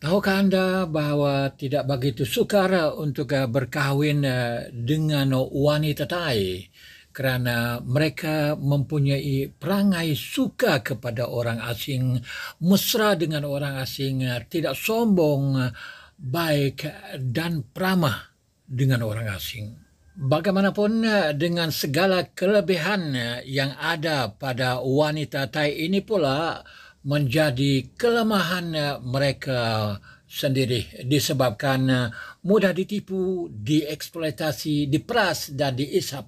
Tahukah anda bahawa tidak begitu sukar untuk eh, berkahwin eh, dengan wanita Thai kerana mereka mempunyai perangai suka kepada orang asing, mesra dengan orang asing, eh, tidak sombong, baik dan ramah dengan orang asing. Bagaimanapun dengan segala kelebihan yang ada pada wanita Thai ini pula, menjadi kelemahan eh, mereka sendiri disebabkan eh, mudah ditipu, dieksploitasi, diperas dan diisap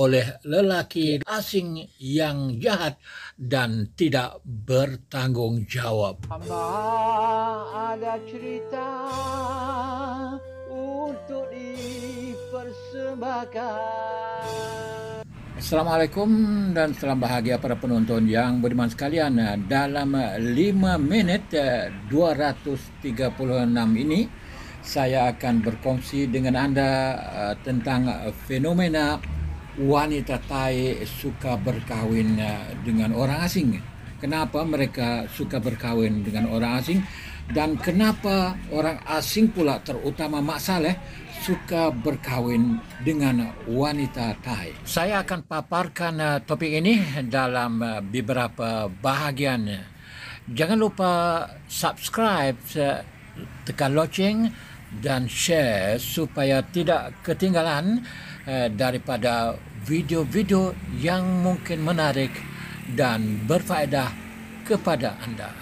oleh lelaki ya. asing yang jahat dan tidak bertanggungjawab. Hamba ada cerita untuk dipersembahkan. Assalamualaikum dan salam bahagia para penonton yang beriman sekalian. Dalam 5 menit 236 ini saya akan berkongsi dengan Anda eh, tentang fenomena wanita Thai suka berkawin eh, dengan orang asing. Kenapa mereka suka berkawin dengan orang asing? dan kenapa orang asing pula terutama Mak Saleh suka berkahwin dengan wanita Thai. Saya akan paparkan eh, topik ini dalam eh, beberapa bahagian. Jangan lupa subscribe, tekan loceng dan share supaya tidak ketinggalan eh, daripada video-video yang mungkin menarik dan berfaedah kepada anda.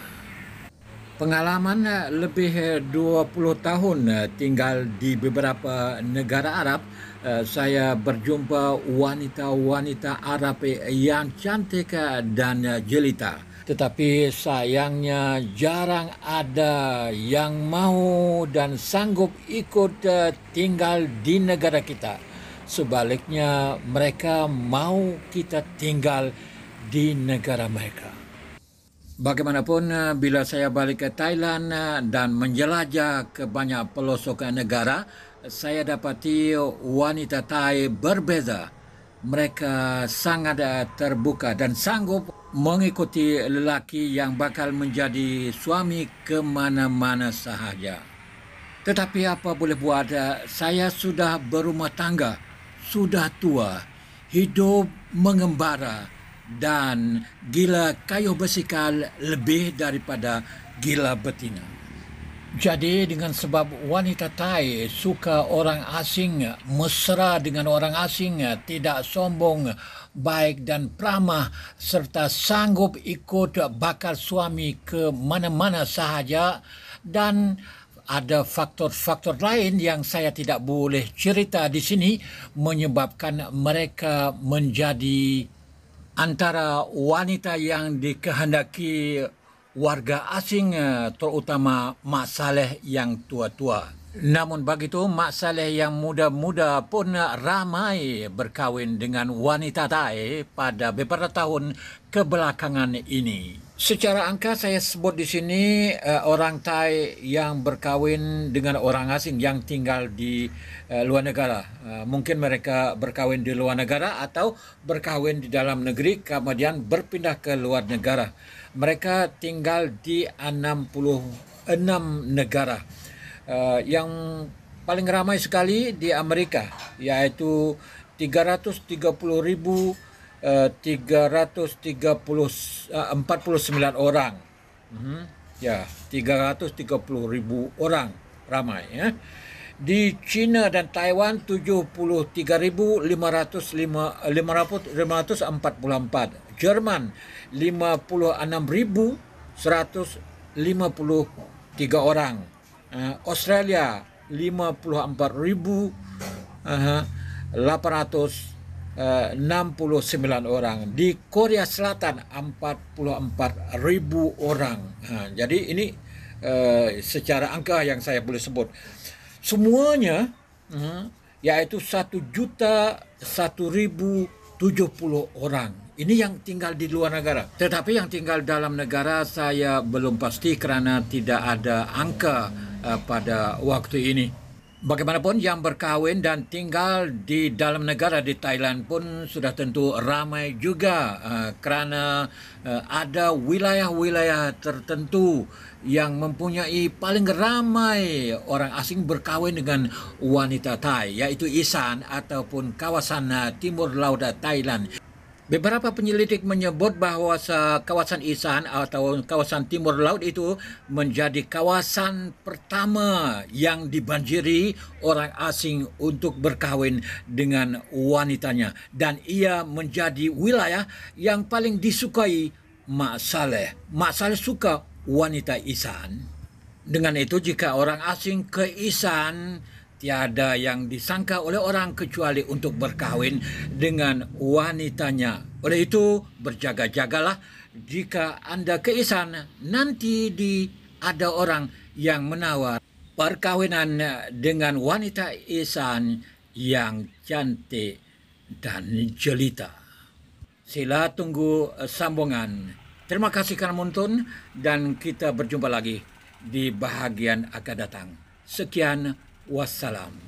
Pengalaman lebih 20 eh, tahun eh, tinggal di beberapa negara Arab, eh, saya berjumpa wanita-wanita Arab yang cantik dan jelita. Tetapi sayangnya jarang ada yang mau dan sanggup ikut tinggal di negara kita. Sebaliknya mereka mau kita tinggal di negara mereka. Bagaimanapun, eh, bila saya balik ke Thailand eh, dan menjelajah ke banyak pelosok negara, saya dapati wanita Thai berbeza. Mereka sangat eh, terbuka dan sanggup mengikuti lelaki yang bakal menjadi suami ke mana-mana sahaja. Tetapi apa boleh buat, saya sudah berumah tangga, sudah tua, hidup mengembara. Mengembara dan gila kayu basikal lebih daripada gila betina. Jadi dengan sebab wanita Thai suka orang asing, mesra dengan orang asing, tidak sombong, baik dan peramah serta sanggup ikut bakal suami ke mana-mana sahaja dan ada faktor-faktor lain yang saya tidak boleh cerita di sini menyebabkan mereka menjadi antara wanita yang dikehendaki warga asing eh, terutama Mak Saleh yang tua-tua. Namun begitu, Mak Saleh yang muda-muda pun ramai berkahwin dengan wanita Thai pada beberapa tahun kebelakangan ini. Secara angka saya sebut di sini uh, orang Thai yang berkahwin dengan orang asing yang tinggal di uh, luar negara. Uh, mungkin mereka berkahwin di luar negara atau berkahwin di dalam negeri kemudian berpindah ke luar negara. Mereka tinggal di 66 negara. Uh, yang paling ramai sekali di Amerika yaitu 330 ribu 330 eh, uh, eh, orang. Uh mhm. -huh. Ya, 330,000 orang ramai ya. Di China dan Taiwan 73,544. Jerman 56,153 orang. Eh, Australia 54,800 69 orang di Korea Selatan 44 ribu orang. Ha, jadi ini uh, secara angka yang saya boleh sebut semuanya uh, ha, yaitu 1 juta ribu 1,070 orang. Ini yang tinggal di luar negara. Tetapi yang tinggal dalam negara saya belum pasti kerana tidak ada angka uh, pada waktu ini. Bagaimanapun yang berkahwin dan tinggal di dalam negara di Thailand pun sudah tentu ramai juga uh, kerana uh, ada wilayah-wilayah tertentu yang mempunyai paling ramai orang asing berkahwin dengan wanita Thai iaitu Isan ataupun kawasan eh, timur laut Thailand. Beberapa penyelidik menyebut bahawa kawasan Isan atau kawasan timur laut itu menjadi kawasan pertama yang dibanjiri orang asing untuk berkahwin dengan wanitanya dan ia menjadi wilayah yang paling disukai Mak Saleh. Mak Saleh suka wanita Isan. Dengan itu jika orang asing ke Isan tiada yang disangka oleh orang kecuali untuk berkahwin dengan wanitanya. Oleh itu, berjaga-jagalah jika anda keisan nanti di ada orang yang menawar perkahwinan dengan wanita isan yang cantik dan jelita. Sila tunggu sambungan. Terima kasih kerana menonton dan kita berjumpa lagi di bahagian akan datang. Sekian Wassalam.